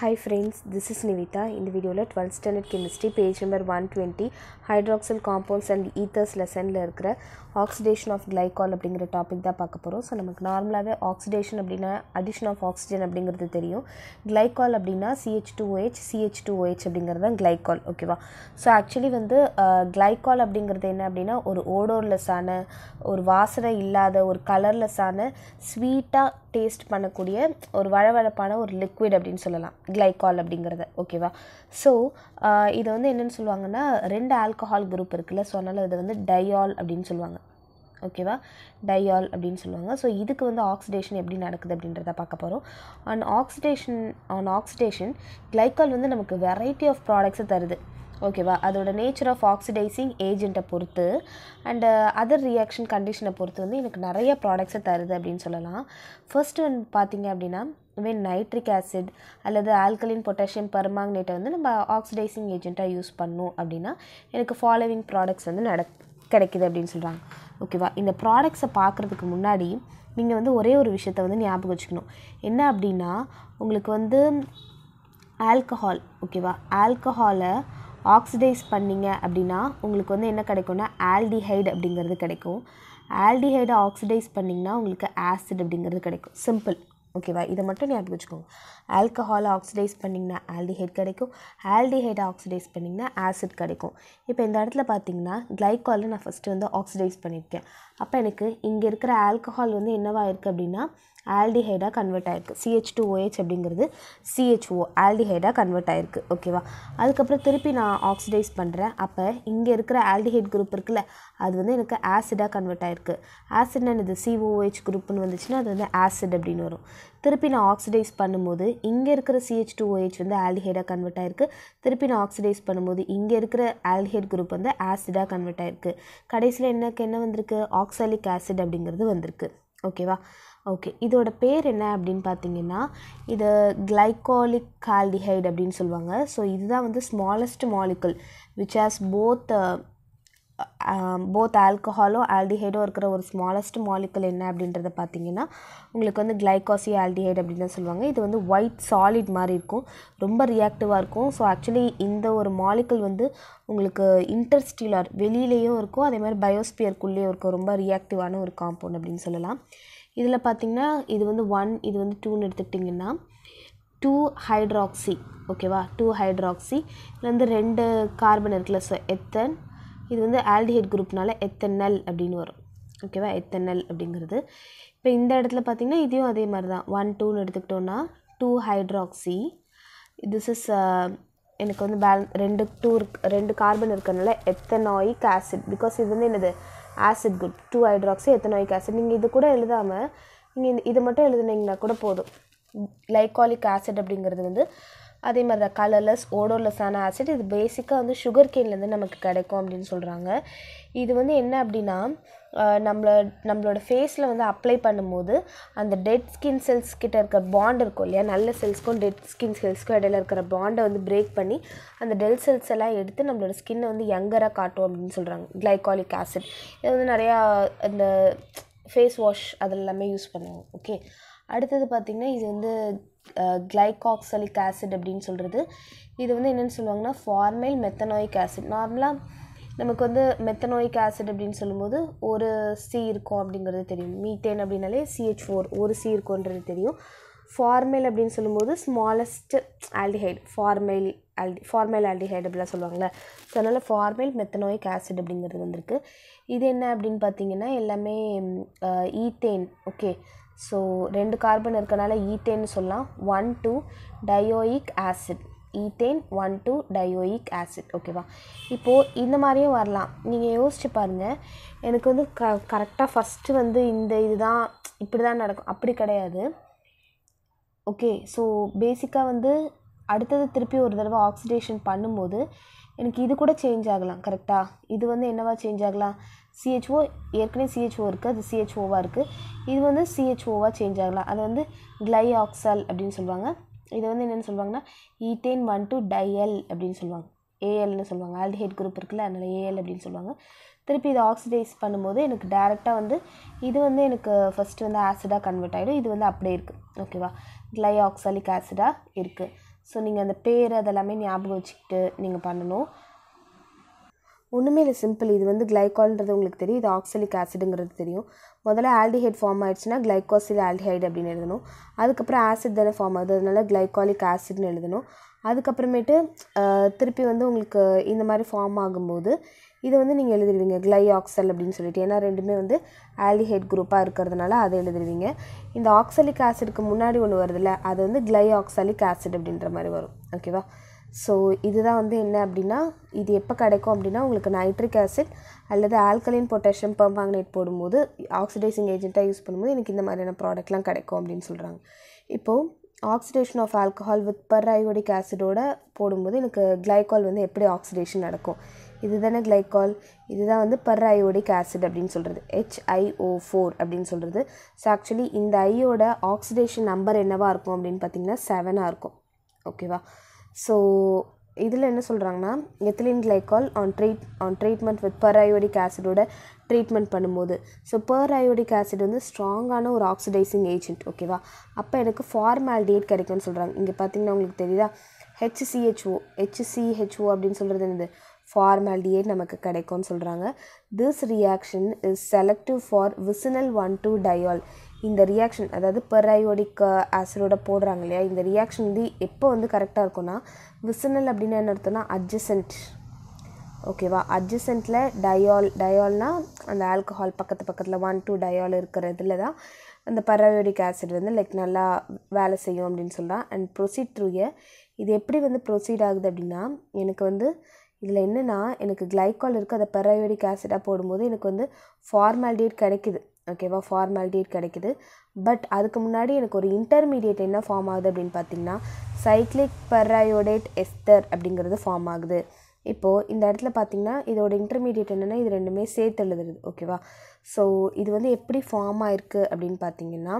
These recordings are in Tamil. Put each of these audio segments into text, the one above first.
hi friends this is Nivitha இந்த வீடியோவில் twelfth standard chemistry page number one twenty hydroxyl compounds and ethers லெசனில் இருக்கிற ஆக்சிடேஷன் ஆஃப் கிளைகால் அப்படிங்கிற டாபிக் தான் பார்க்க போகிறோம் ஸோ நமக்கு நார்மலாகவே ஆக்சிடேஷன் அப்படின்னா அடிஷன் ஆஃப் ஆக்சிஜன் அப்படிங்கிறது தெரியும் கிளைகால் அப்படின்னா CH two OH CH two OH அப்படிங்கிறது தான் கிளைகால் ஓகேவா ஸோ ஆக்சுவலி வந்து கிளைகால் அப்படிங்கிறது என்ன அப்படின்னா ஒரு ஓடோர்லெஸ்ஸான ஒரு வாசனை இல்லாத ஒரு கலர்லெஸ்ஸான ஸ்வீட்டாக டேஸ்ட் பண்ணக்கூடிய ஒரு வழவழப்பான ஒரு லிக்விட் அப்படின்னு சொல்லலாம் கிளைகால் அப்படிங்கிறத ஓகேவா ஸோ இதை வந்து என்னென்னு சொல்லுவாங்கன்னா ரெண்டு ஆல்கஹால் குரூப் இருக்குல்ல ஸோ அதனால் இதை வந்து டையால் அப்படின்னு சொல்லுவாங்க ஓகேவா டையால் அப்படின்னு சொல்லுவாங்க ஸோ இதுக்கு வந்து ஆக்சிடேஷன் எப்படி நடக்குது அப்படின்றத பார்க்க போகிறோம் on oxidation on oxidation glycol வந்து நமக்கு வெரைட்டி ஆஃப் ப்ராடக்ட்ஸை தருது ஓகேவா அதோட நேச்சர் ஆஃப் ஆக்சிடைசிங் ஏஜென்ட்டை பொறுத்து அண்டு அதர் ரியாக்ஷன் கண்டிஷனை பொறுத்து வந்து எனக்கு நிறைய ப்ராடக்ட்ஸை தருது அப்படின்னு சொல்லலாம் ஃபர்ஸ்ட் வந்து பார்த்தீங்க அப்படின்னா வென் நைட்ரிக் ஆசிட் அல்லது ஆல்கலின் பொட்டாசியம் பர்மாங்கனேட்டை வந்து நம்ம ஆக்சிடைசிங் ஏஜென்ட்டாக யூஸ் பண்ணோம் அப்படின்னா எனக்கு ஃபாலோவிங் ப்ராடக்ட்ஸ் வந்து நட கிடைக்கிது அப்படின்னு சொல்கிறாங்க ஓகேவா இந்த ப்ராடக்ட்ஸை பார்க்குறதுக்கு முன்னாடி நீங்கள் வந்து ஒரே ஒரு விஷயத்தை வந்து ஞாபகம் வச்சுக்கணும் என்ன அப்படின்னா உங்களுக்கு வந்து ஆல்கஹால் ஓகேவா ஆல்கஹாலை ஆக்சிடைஸ் பண்ணிங்க அப்படின்னா உங்களுக்கு வந்து என்ன கிடைக்கும்னா ஆல்டிஹைடு அப்படிங்கிறது கிடைக்கும் ஆல்டிஹைடை ஆக்சிடைஸ் பண்ணிங்கன்னா உங்களுக்கு ஆசிட் அப்படிங்கிறது கிடைக்கும் சிம்பிள் ஓகேவா இதை மட்டும் ஞாபகம் வச்சுக்கோங்க ஆல்கஹாலை ஆக்சிடைஸ் பண்ணிங்கன்னா ஆல்டிஹைட் கிடைக்கும் ஆல்டிஹைடை ஆக்சிடைஸ் பண்ணிங்கன்னா ஆசிட் கிடைக்கும் இப்போ இந்த இடத்துல பார்த்தீங்கன்னா கிளைகாலில் நான் ஃபஸ்ட்டு வந்து ஆக்சிடைஸ் பண்ணியிருக்கேன் அப்போ எனக்கு இங்கே இருக்கிற ஆல்கஹால் வந்து என்னவாக இருக்குது அப்படின்னா ஆல்டிஹைடாக கன்வெர்ட் ஆயிருக்கு சிஹெச் டூ ஓஹெச் அப்படிங்கிறது சிஹெச்ஓ ஆல்டிஹைடாக கன்வெர்ட் ஆயிருக்கு ஓகேவா அதுக்கப்புறம் திருப்பி நான் ஆக்சிடைஸ் பண்ணுறேன் அப்போ இங்கே இருக்கிற ஆல்டிஹைட் குரூப் இருக்குல்ல அது வந்து எனக்கு ஆசிடாக கன்வெர்ட் ஆயிருக்கு ஆசிட்னா இது சிஓஹெச் குரூப்னு வந்துச்சுன்னா அது வந்து ஆசிட் அப்படின்னு வரும் திருப்பி நான் ஆக்சிடைஸ் பண்ணும்போது இங்கே இருக்கிற சிஹெச் டூ ஓஹெச் வந்து ஆல்டிஹைடாக கன்வெர்ட் ஆயிருக்கு திருப்பி நான் ஆக்சிடைஸ் பண்ணும்போது இங்கே இருக்கிற ஆல்டிஹைட் குரூப் வந்து ஆசிடாக கன்வெர்ட் ஆயிருக்கு கடைசியில் என்னக்கு என்ன வந்திருக்கு ஆக்சாலிக் ஆசிட் அப்படிங்கிறது வந்திருக்கு ஓகேவா ஓகே இதோட பேர் என்ன அப்படின்னு பார்த்தீங்கன்னா இது கிளைகாலிக் கால்டிஹைட் அப்படின்னு சொல்லுவாங்க ஸோ இதுதான் வந்து smallest molecule which has both both ஆல்கஹாலோ ஆல்டிஹைடோ இருக்கிற ஒரு ஸ்மாலஸ்ட் மாலிகுல் என்ன அப்படின்றத பார்த்தீங்கன்னா உங்களுக்கு வந்து கிளைகாசி ஆல்டிஹைட் அப்படின்னு தான் சொல்லுவாங்க இது வந்து ஒயிட் சாலிட் மாதிரி இருக்கும் ரொம்ப ரியாக்டிவாக இருக்கும் ஸோ ஆக்சுவலி இந்த ஒரு மாலிகுல் வந்து உங்களுக்கு இன்டர்ஸ்டீலர் வெளியிலேயும் இருக்கும் அதே மாதிரி பயோஸ்பியருக்குள்ளேயும் இருக்கும் ரொம்ப ரியாக்டிவான ஒரு காம்பவுண்ட் அப்படின்னு சொல்லலாம் இதில் பார்த்திங்கன்னா இது வந்து ஒன் இது வந்து டூன்னு எடுத்துக்கிட்டிங்கன்னா டூ ஹைட்ராக்சி ஓகேவா டூ ஹைட்ராக்சி இதில் வந்து ரெண்டு கார்பன் இருக்குல்ல ஸோ எத்தன் இது வந்து ஆல்டிஹைட் குரூப்னால எத்தனல் அப்படின்னு வரும் ஓகேவா எத்தனல் அப்படிங்கிறது இப்போ இந்த இடத்துல பார்த்திங்கன்னா இதையும் அதே மாதிரி தான் ஒன் டூன்னு எடுத்துக்கிட்டோன்னா டூ ஹைட்ராக்சி திஸ் இஸ் எனக்கு வந்து பேல் ரெண்டு டூ ரெண்டு கார்பன் இருக்கிறதுனால எத்தனாயிக் ஆசிட் பிகாஸ் இது வந்து என்னது acid good two hydroxy ethanoic acid நீங்கள் இது கூட எழுதாமல் நீங்கள் இந்த இது மட்டும் எழுதுனீங்கன்னா கூட போதும் லைகாலிக் ஆசிட் அப்படிங்கிறது வந்து அதே மாதிரி தான் கலர்லெஸ் ஓடோலெஸ்ஸான ஆசிட் இது பேசிக்காக வந்து சுகர் கேன்லேருந்து நமக்கு கிடைக்கும் அப்படின்னு சொல்கிறாங்க இது வந்து என்ன அப்படின்னா நம்மளை நம்மளோட ஃபேஸில் வந்து அப்ளை பண்ணும்போது அந்த டெட் ஸ்கின் செல்ஸ் கிட்ட இருக்கிற பாண்ட் இருக்கும் இல்லையா நல்ல செல்ஸ்க்கும் டெட் ஸ்கின் செல்ஸ்க்கும் இடையில இருக்கிற பாண்டை வந்து பிரேக் பண்ணி அந்த டெல் செல்ஸ் எல்லாம் எடுத்து நம்மளோட ஸ்கின்னை வந்து யங்கராக காட்டும் அப்படின்னு சொல்கிறாங்க கிளைகாலிக் ஆசிட் இது வந்து நிறையா அந்த ஃபேஸ் வாஷ் அதெல்லாமே யூஸ் பண்ணுவாங்க ஓகே அடுத்தது பார்த்திங்கன்னா இது வந்து கிளைகாக்சலிக் ஆசிட் அப்படின்னு சொல்கிறது இது வந்து என்னென்னு சொல்லுவாங்கன்னா ஃபார்மைல் மெத்தனாயிக் ஆசிட் நார்மலாக நமக்கு வந்து மெத்தனோயிக் ஆசிட் அப்படின்னு சொல்லும்போது ஒரு சி இருக்கும் அப்படிங்கிறது தெரியும் மீத்தேன் அப்படின்னாலே சிஹெச் ஃபோர் ஒரு சி இருக்கும்ன்றது தெரியும் ஃபார்மைல் அப்படின்னு சொல்லும்போது ஸ்மாலஸ்ட் ஆல்டிஹைட் ஃபார்மைல் ஆல்டி ஃபார்மைல் ஆல்டிஹைட் அப்படிலாம் சொல்லுவாங்களே ஸோ அதனால் ஃபார்மைல் மெத்தனோயிக் ஆசிட் அப்படிங்கிறது வந்திருக்கு இது என்ன அப்படின்னு பார்த்தீங்கன்னா எல்லாமே ஈத்தேன் ஓகே ஸோ ரெண்டு கார்பன் இருக்கனால ஈத்தேன்னு சொல்லலாம் one two dioic acid ethane one two dioic acid ஓகேவா இப்போது இந்த மாதிரியும் வரலாம் நீங்கள் யோசிச்சு பாருங்கள் எனக்கு வந்து க கரெக்டாக ஃபஸ்ட்டு வந்து இந்த இதுதான் இப்படி தான் நடக்கும் அப்படி கிடையாது ஓகே ஸோ பேசிக்காக வந்து அடுத்தது திருப்பி ஒரு தடவை ஆக்சிடேஷன் பண்ணும்போது எனக்கு இது கூட சேஞ்ச் ஆகலாம் கரெக்டாக இது வந்து என்னவா சேஞ்ச் ஆகலாம் சிஹெச்ஓ ஏற்கனவே சிஹெச்ஓ இருக்குது அது சிஹெச்ஓவாக இருக்குது இது வந்து சிஹெச்ஓவாக சேஞ்ச் ஆகலாம் அது வந்து கிளை ஆக்சல் அப்படின்னு சொல்லுவாங்க இதை வந்து என்னென்னு சொல்லுவாங்கன்னா ஈத்தேன் ஒன் டூ டைஎல் அப்படின்னு சொல்லுவாங்க ஏஎல்னு சொல்லுவாங்க ஆல்டிஹைட் குரூப் இருக்குல்ல அதனால் ஏஎல் அப்படின்னு சொல்லுவாங்க திருப்பி இதை ஆக்சிடைஸ் பண்ணும்போது எனக்கு டேரெக்டாக வந்து இது வந்து எனக்கு ஃபஸ்ட்டு வந்து ஆசிடாக கன்வெர்ட் ஆகிடும் இது வந்து அப்படியே இருக்குது ஓகேவா கிளை ஆக்சாலிக் ஆசிடாக இருக்குது ஸோ நீங்கள் அந்த பேர் அதெல்லாமே ஞாபகம் வச்சுக்கிட்டு நீங்கள் பண்ணணும் ஒன்றுமே இல்லை சிம்பிள் இது வந்து கிளைகால்ன்றது உங்களுக்கு தெரியும் இது ஆக்சலிக் ஆசிடுங்கிறது தெரியும் முதல்ல ஆல்டிஹைட் ஃபார்ம் ஆயிடுச்சுன்னா கிளைகோசில் ஆல்டிஹைடு அப்படின்னு எழுதணும் அதுக்கப்புறம் ஆசிட் தானே ஃபார்ம் ஆகுது அதனால கிளைகாலிக் ஆசிட்னு எழுதணும் அதுக்கப்புறமேட்டு திருப்பி வந்து உங்களுக்கு இந்த மாதிரி ஃபார்ம் ஆகும்போது இதை வந்து நீங்கள் எழுதிடுவீங்க கிளை ஆக்சல் அப்படின்னு சொல்லிட்டு ஏன்னா ரெண்டுமே வந்து ஆல்டிஹைட் குரூப்பாக இருக்கிறதுனால அதை எழுதிடுவீங்க இந்த ஆக்சலிக் ஆசிடுக்கு முன்னாடி ஒன்று வருதுல்ல அது வந்து கிளை ஆக்சலிக் ஆசிட் அப்படின்ற மாதிரி வரும் ஓகேவா ஸோ இதுதான் வந்து என்ன அப்படின்னா இது எப்போ கிடைக்கும் அப்படின்னா உங்களுக்கு நைட்ரிக் ஆசிட் அல்லது ஆல்கலின் பொட்டாசியம் பெர்மாங்கனேட் போடும்போது ஆக்சிடைசிங் ஏஜென்ட்டாக யூஸ் பண்ணும்போது எனக்கு இந்த மாதிரியான ப்ராடக்ட்லாம் கிடைக்கும் அப்படின்னு சொல்கிறாங்க இப்போது oxidation of alcohol with periodic ஆசிடோட போடும்போது எனக்கு கிளைகால் வந்து எப்படி ஆக்சிடேஷன் நடக்கும் இது தானே கிளைகால் இதுதான் வந்து பர் அயோடிக் ஆசிட் அப்படின்னு சொல்கிறது ஹெச்ஐஓ ஃபோர் அப்படின்னு சொல்கிறது ஸோ ஆக்சுவலி இந்த ஐயோட ஆக்சிடேஷன் நம்பர் என்னவாக இருக்கும் அப்படின்னு பார்த்தீங்கன்னா செவனாக இருக்கும் ஓகேவா ஸோ இதில் என்ன சொல்கிறாங்கன்னா ethylene glycol on treat on treatment with periodic ஆசிடோட ட்ரீட்மெண்ட் பண்ணும்போது ஸோ பர் ஐயோடிக் ஆசிட் வந்து ஸ்ட்ராங்கான ஒரு ஆக்சிடைசிங் ஏஜென்ட் ஓகேவா அப்போ எனக்கு டேட் கிடைக்கும்னு சொல்கிறாங்க இங்கே பார்த்தீங்கன்னா உங்களுக்கு தெரியுதா ஹெச்சிசிஹெச்ஓ ஹெச்சிசிஹெச்ஓ அப்படின்னு சொல்கிறது என்னது ஃபார்மால்டிஹைட் நமக்கு கிடைக்கும்னு சொல்கிறாங்க this reaction is selective for vicinal one two diol இந்த ரியாக்ஷன் அதாவது பெரையோடிக் ஆசிடோட uh, போடுறாங்க இல்லையா இந்த ரியாக்ஷன் வந்து எப்போ வந்து கரெக்டாக இருக்கும்னா விசனல் அப்படின்னு என்ன அர்த்தம்னா அட்ஜசன்ட் ஓகேவா அட்ஜசன்ட்டில் டயால் டயால்னா அந்த ஆல்கஹால் பக்கத்து பக்கத்தில் ஒன் டூ டயால் இதில் தான் அந்த பரயோடிக் ஆசிட் வந்து லைக் நல்லா வேலை செய்யும் அப்படின்னு சொல்கிறான் அண்ட் ப்ரொசீட் த்ரூ ஏ இது எப்படி வந்து ப்ரொசீட் ஆகுது அப்படின்னா எனக்கு வந்து இதில் என்னென்னா எனக்கு கிளைக்கால் இருக்குது அதை பெரயோடிக் ஆசிடாக போடும்போது எனக்கு வந்து ஃபார்மாலிடேட் கிடைக்குது ஓகேவா ஃபார்மாலிட்டி கிடைக்குது பட் அதுக்கு முன்னாடி எனக்கு ஒரு இன்டர்மீடியட் என்ன ஃபார்ம் ஆகுது அப்படின்னு பார்த்தீங்கன்னா சைக்ளிக் பர்ரையோடேட் எஸ்தர் அப்படிங்கிறது ஃபார்ம் ஆகுது இப்போது இந்த இடத்துல பார்த்திங்கன்னா இதோட இன்டர்மீடியட் என்னென்னா இது ரெண்டுமே சேர்த்து எழுதுறது ஓகேவா ஸோ இது வந்து எப்படி ஃபார்ம் ஆயிருக்கு அப்படின்னு பார்த்தீங்கன்னா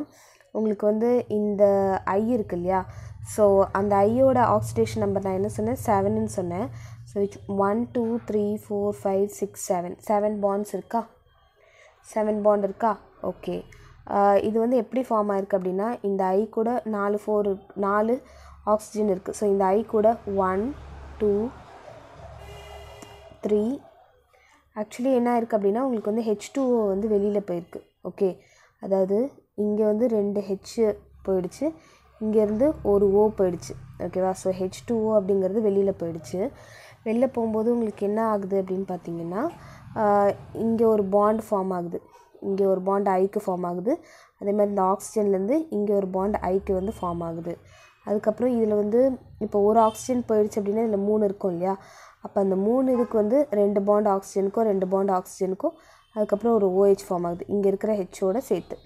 உங்களுக்கு வந்து இந்த ஐ இருக்கு இல்லையா ஸோ அந்த ஐயோட ஆக்சிடேஷன் நம்பர் நான் என்ன சொன்னேன் செவனுன்னு சொன்னேன் so one two three four five six seven seven bonds இருக்கா செவன் பாண்ட் இருக்கா ஓகே இது வந்து எப்படி ஃபார்ம் ஆயிருக்கு அப்படின்னா இந்த ஐ கூட நாலு ஃபோர் நாலு ஆக்சிஜன் இருக்குது ஸோ இந்த ஐ கூட ஒன் டூ த்ரீ ஆக்சுவலி என்ன இருக்குது அப்படின்னா உங்களுக்கு வந்து ஹெச் டூ வந்து வெளியில் போயிருக்கு ஓகே அதாவது இங்கே வந்து ரெண்டு ஹெச் போயிடுச்சு இங்கேருந்து ஒரு ஓ போயிடுச்சு ஓகேவா ஸோ ஹெச் டூ ஓ அப்படிங்கிறது வெளியில் போயிடுச்சு வெளில போகும்போது உங்களுக்கு என்ன ஆகுது அப்படின்னு பார்த்தீங்கன்னா இங்கே ஒரு பாண்ட் ஃபார்ம் ஆகுது இங்கே ஒரு பாண்ட் ஐக்கு ஃபார்ம் ஆகுது அதே மாதிரி இந்த ஆக்சிஜன்லேருந்து இங்கே ஒரு பாண்ட் ஐக்கு வந்து ஃபார்ம் ஆகுது அதுக்கப்புறம் இதில் வந்து இப்போ ஒரு ஆக்சிஜன் போயிடுச்சு அப்படின்னா இதில் மூணு இருக்கும் இல்லையா அப்போ அந்த மூணு இதுக்கு வந்து ரெண்டு பாண்ட் ஆக்சிஜனுக்கும் ரெண்டு பாண்ட் ஆக்சிஜனுக்கும் அதுக்கப்புறம் ஒரு ஓஹெச் ஃபார்ம் ஆகுது இங்கே இருக்கிற ஹெச்சோட சேர்த்து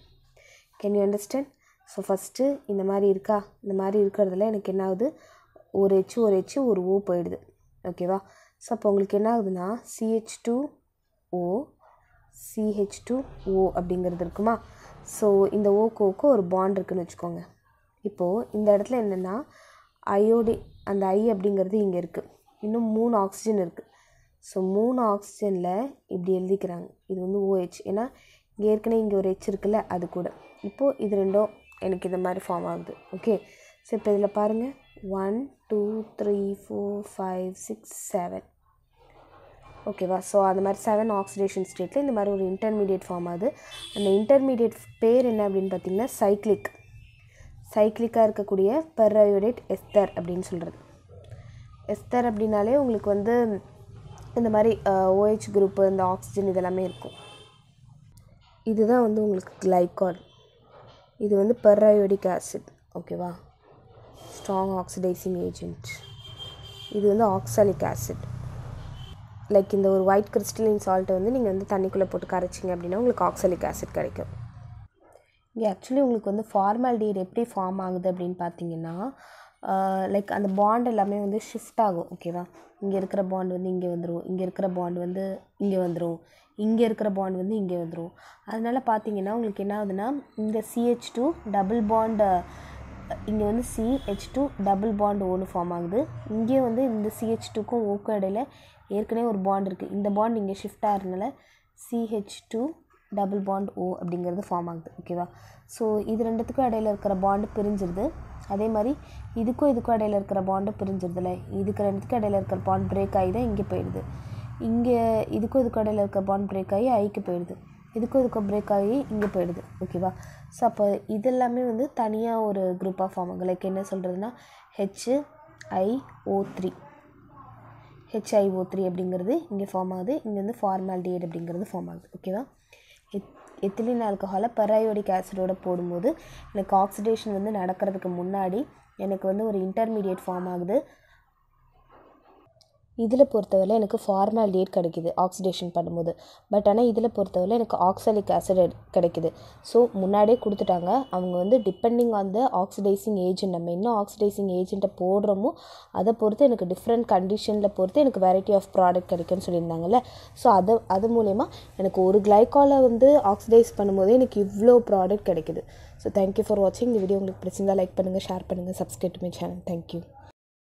can you understand so first இந்த மாதிரி இருக்கா இந்த மாதிரி இருக்கிறதுல எனக்கு என்ன ஆகுது ஒரு ஹெச்சு ஒரு ஹெச்சு ஒரு ஓ போயிடுது ஓகேவா ஸோ அப்போ உங்களுக்கு என்ன ஆகுதுன்னா CH two O CH two O அப்படிங்கிறது இருக்குமா ஸோ இந்த ஓக்கோவுக்கு ஒரு பாண்ட் இருக்குதுன்னு வச்சுக்கோங்க இப்போது இந்த இடத்துல என்னென்னா ஐயோடி அந்த ஐ அப்படிங்கிறது இங்கே இருக்குது இன்னும் மூணு ஆக்சிஜன் இருக்குது ஸோ மூணு ஆக்சிஜனில் இப்படி எழுதிக்கிறாங்க இது வந்து ஓஹெச் ஏன்னா இங்கே ஏற்கனவே இங்கே ஒரு ஹெச் இருக்குல்ல அது கூட இப்போது இது ரெண்டும் எனக்கு இந்த மாதிரி ஃபார்ம் ஆகுது ஓகே ஸோ இப்போ இதில் பாருங்கள் one two three four five six seven ஓகேவா ஸோ அந்த மாதிரி செவன் ஆக்சிடேஷன் ஸ்டேட்டில் இந்த மாதிரி ஒரு இன்டர்மீடியட் ஃபார்ம் ஆகுது அந்த இன்டர்மீடியட் பேர் என்ன அப்படின்னு பார்த்தீங்கன்னா சைக்ளிக் சைக்ளிக்காக இருக்கக்கூடிய பெர்ரயோடேட் எஸ்தர் அப்படின்னு சொல்கிறது எஸ்தர் அப்படின்னாலே உங்களுக்கு வந்து இந்த மாதிரி ஓஹெச் குரூப்பு இந்த ஆக்சிஜன் இதெல்லாமே இருக்கும் இதுதான் வந்து உங்களுக்கு கிளைகால் இது வந்து பெர்ரயோடிக் ஆசிட் ஓகேவா ஸ்ட்ராங் ஆக்சிடைசிங் ஏஜென்ட் இது வந்து ஆக்சாலிக் ஆசிட் லைக் இந்த ஒரு ஒயிட் கிறிஸ்டலின் சால்ட்டை வந்து நீங்கள் வந்து தண்ணிக்குள்ளே போட்டு கரைச்சிங்க அப்படின்னா உங்களுக்கு ஆக்சலிக் ஆசிட் கிடைக்கும் இங்கே ஆக்சுவலி உங்களுக்கு வந்து ஃபார்மாலிடிஹைட் எப்படி ஃபார்ம் ஆகுது அப்படின்னு பார்த்தீங்கன்னா லைக் அந்த பாண்ட் எல்லாமே வந்து ஷிஃப்ட் ஆகும் ஓகேவா இங்கே இருக்கிற பாண்ட் வந்து இங்கே வந்துடும் இங்கே இருக்கிற பாண்ட் வந்து இங்கே வந்துடும் இங்கே இருக்கிற பாண்ட் வந்து இங்கே வந்துடும் அதனால் பார்த்தீங்கன்னா உங்களுக்கு என்ன ஆகுதுன்னா இந்த சிஹெச் டூ டபுள் பாண்டு இங்கே வந்து சிஹெச் டூ டபுள் பாண்ட் ஒன்று ஃபார்ம் ஆகுது இங்கே வந்து இந்த சிஹெச் டூக்கும் ஓக்கும் இடையில ஏற்கனவே ஒரு பாண்ட் இருக்குது இந்த பாண்ட் இங்கே ஷிஃப்ட் ஆகிறதுனால CH two double bond O அப்படிங்கிறது ஃபார்ம் ஆகுது ஓகேவா ஸோ இது ரெண்டுத்துக்கும் இடையில இருக்கிற பாண்டு பிரிஞ்சிருது அதே மாதிரி இதுக்கும் இதுக்கும் இடையில இருக்கிற பாண்டு பிரிஞ்சிருதுல இதுக்கு ரெண்டுத்துக்கும் இடையில இருக்கிற பாண்ட் பிரேக் ஆகி தான் இங்கே போயிடுது இங்கே இதுக்கும் இதுக்கும் இடையில இருக்கிற பாண்ட் பிரேக் ஆகி ஐக்கு போயிடுது இதுக்கும் இதுக்கும் பிரேக் ஆகி இங்கே போயிடுது ஓகேவா ஸோ அப்போ இதெல்லாமே வந்து தனியாக ஒரு குரூப்பாக ஃபார்ம் ஆகும் லைக் என்ன சொல்கிறதுனா H I O three HIO three அப்படிங்கிறது இங்கே ஃபார்ம் ஆகுது இங்கே வந்து ஃபார்மால்டிஹைட் அப்படிங்கிறது ஃபார்ம் ஆகுது ஓகேவா எத் எத்திலின் ஆல்கஹாலை பெராயோடிக் ஆசிடோட போடும்போது எனக்கு ஆக்சிடேஷன் வந்து நடக்கிறதுக்கு முன்னாடி எனக்கு வந்து ஒரு இன்டர்மீடியட் ஃபார்ம் ஆகுது இதில் பொறுத்தவரை எனக்கு ஃபார்மால்டிஹைட் கிடைக்கிது ஆக்சிடேஷன் பண்ணும்போது பட் ஆனால் இதில் பொறுத்தவரை எனக்கு ஆக்சாலிக் ஆசிட் கிடைக்கிது ஸோ முன்னாடியே கொடுத்துட்டாங்க அவங்க வந்து depending on the oxidising agent நம்ம என்ன ஆக்சிடைசிங் ஏஜென்ட்டை போடுறோமோ அதை பொறுத்து எனக்கு டிஃப்ரெண்ட் கண்டிஷனில் பொறுத்து எனக்கு வெரைட்டி ஆஃப் ப்ராடக்ட் கிடைக்குன்னு சொல்லியிருந்தாங்கல்ல ஸோ அதை அது மூலயமா எனக்கு ஒரு கிளைக்காலை வந்து ஆக்சிடைஸ் பண்ணும்போதே எனக்கு இவ்வளோ ப்ராடக்ட் கிடைக்கிது ஸோ தேங்க்யூ ஃபார் வாட்சிங் இந்த வீடியோ உங்களுக்கு பிடிச்சிருந்தால் லைக் பண்ணுங்கள் ஷேர் பண்ணுங்கள் சப்ஸ்கிரைப் மை சேனல் தேங்க்யூ